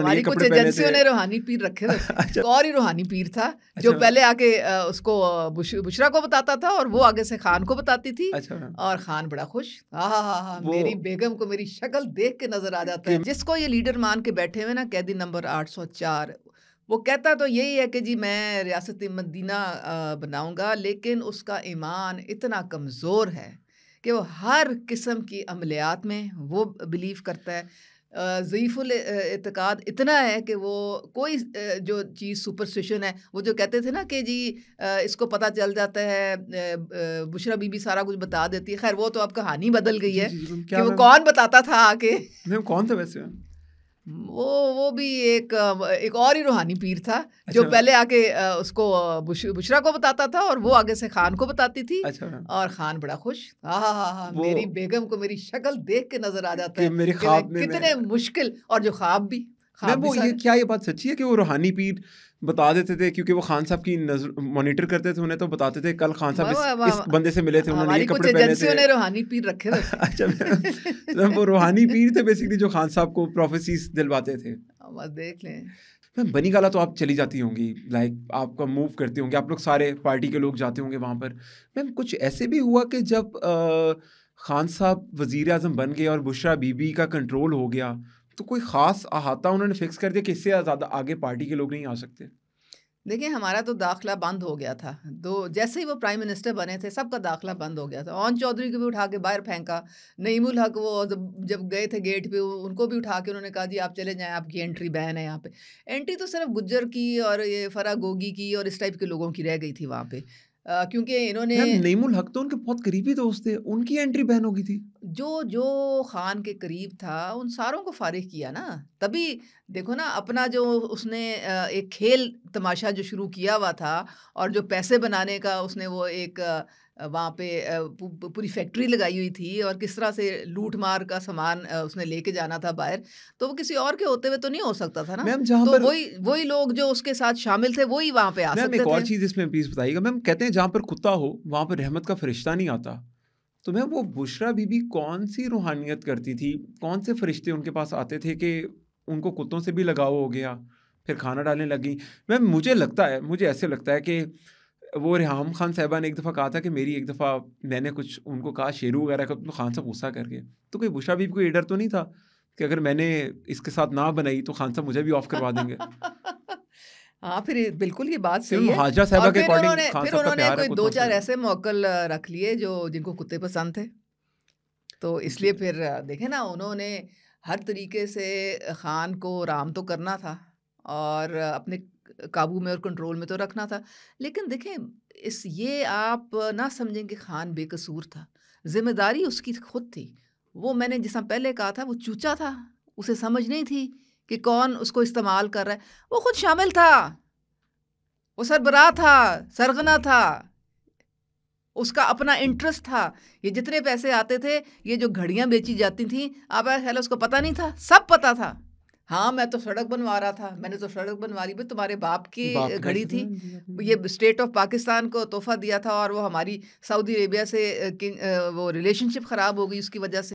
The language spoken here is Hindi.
हमारी कुछ एजेंसियों ने रूहानी पीर रखे थे अच्छा। और ही रूहानी पीर था जो अच्छा। पहले आके उसको बुशरा को बताता था और वो आगे से खान को बताती थी अच्छा और खान बड़ा खुश हा, मेरी बेगम को मेरी शक्ल देख के नजर आ जाता है जिसको ये लीडर मान के बैठे हुए ना कैदी नंबर आठ सौ चार वो कहता तो यही है कि जी मैं रियासत मदीना बनाऊंगा लेकिन उसका ईमान इतना कमज़ोर है कि वो हर किस्म की अमलियात में वो बिलीव करता है ज़ीफ़ुल इतकाद इतना है कि वो कोई जो चीज़ सुपरस्टिशन है वो जो कहते थे ना कि जी इसको पता चल जाता है बुशरा बीबी सारा कुछ बता देती है खैर वो तो अब कहानी बदल गई है जी जी, तो कि वो कौन बताता था आके कौन था वैसे वो वो भी एक एक और ही रूहानी पीर था अच्छा जो पहले आके उसको बुशरा को बताता था और वो आगे से खान को बताती थी अच्छा और खान बड़ा खुश हाँ हा, मेरी बेगम को मेरी शक्ल देख के नजर आ जाता है मेरी कितने मुश्किल और जो ख्वाब भी मैम वो ये क्या ये बात सच्ची है कि वो रूहानी पीर बता देते थे क्योंकि वो खान साहब की नजर मॉनिटर करते थे उन्हें तो बताते थे कल खान साहब इस, इस बंदे से मिले थे उन्होंने ये कपड़े पहने थे ने रूहानी पीर रखे थे अच्छा तो वो रूहानी पीर थे बेसिकली जो खान साहब को प्रोफेसीज दिलवाते थे देख लें मैम बनी गाला तो आप चली जाती होंगी लाइक आपका मूव करती होंगी आप लोग सारे पार्टी के लोग जाते होंगे वहाँ पर मैम कुछ ऐसे भी हुआ कि जब खान साहब वज़ी अजम बन गए और बुशरा बीबी का कंट्रोल हो गया तो कोई ख़ास अहाता उन्होंने फिक्स कर दिया कि इससे ज़्यादा आगे पार्टी के लोग नहीं आ सकते देखिए हमारा तो दाखला बंद हो गया था दो जैसे ही वो प्राइम मिनिस्टर बने थे सबका दाखला बंद हो गया था ओन चौधरी को भी उठा के बाहर फेंका नईमुल हक वो जब गए थे गेट पे उनको भी उठा के उन्होंने कहा जी आप चले जाएं आपकी एंट्री बैन है यहाँ पे एंट्री तो सिर्फ गुज्जर की और ये फरा गोगी की और इस टाइप के लोगों की रह गई थी वहाँ पर क्योंकि इन्होंने नईमुल हक तो उनके बहुत करीबी दोस्त थे उनकी एंट्री बैन हो गई थी जो जो खान के करीब था उन सारों को फारिग किया ना तभी देखो ना अपना जो उसने एक खेल तमाशा जो शुरू किया हुआ था और जो पैसे बनाने का उसने वो एक वहाँ पे पूरी फैक्ट्री लगाई हुई थी और किस तरह से लूट मार का सामान उसने लेके जाना था बाहर तो वो किसी और के होते हुए तो नहीं हो सकता था ना मैम जहाँ तो पर वही वही लोग जो उसके साथ शामिल थे वही वहाँ पे आ सकते एक और चीज़ इसमें प्लीज़ बताइएगा मैम कहते हैं जहाँ पर कुत्ता हो वहाँ पर रहमत का फरिश्ता नहीं आता तो मैम वो बुशरा बीबी कौन सी रूहानियत करती थी कौन से फरिश्ते उनके पास आते थे कि उनको कुत्तों से भी लगाव हो गया फिर खाना डालने लगी मैम मुझे लगता है मुझे ऐसे लगता है कि वो रिहाम खान साहबा ने एक दफ़ा कहा था कि मेरी एक दफ़ा मैंने कुछ उनको कहा शेरू वगैरह का तो खान साहब गुस्सा करके तो कोई बुशरा भी कोई डर तो नहीं था कि अगर मैंने इसके साथ ना बनाई तो खान साहब मुझे भी ऑफ करवा देंगे हाँ फिर बिल्कुल ये बात सही है हाजरा साहबा के अकॉर्डिंग फिर उन्होंने कोई दो चार ऐसे मौकल रख लिए जो जिनको कुत्ते पसंद थे तो इसलिए फिर देखे ना उन्होंने हर तरीके से खान को राम तो करना था और अपने काबू में और कंट्रोल में तो रखना था लेकिन देखें इस ये आप ना समझें कि खान बेकसूर था जिम्मेदारी उसकी खुद थी वो मैंने जिस पहले कहा था वो चूचा था उसे समझ नहीं थी कि कौन उसको इस्तेमाल कर रहा है वो खुद शामिल था वो सरबरा था सरगना था उसका अपना इंटरेस्ट था ये जितने पैसे आते थे ये जो घड़ियाँ बेची जाती थी आप ख्याल उसको पता नहीं था सब पता था हाँ मैं तो सड़क बनवा रहा था मैंने तो सड़क बनवा रही भी तुम्हारे बाप की बाप घड़ी थी हम्म, हम्म, हम्म, ये स्टेट ऑफ पाकिस्तान को तोहफा दिया था और वो हमारी सऊदी अरेबिया से वो रिलेशनशिप ख़राब हो गई उसकी वजह से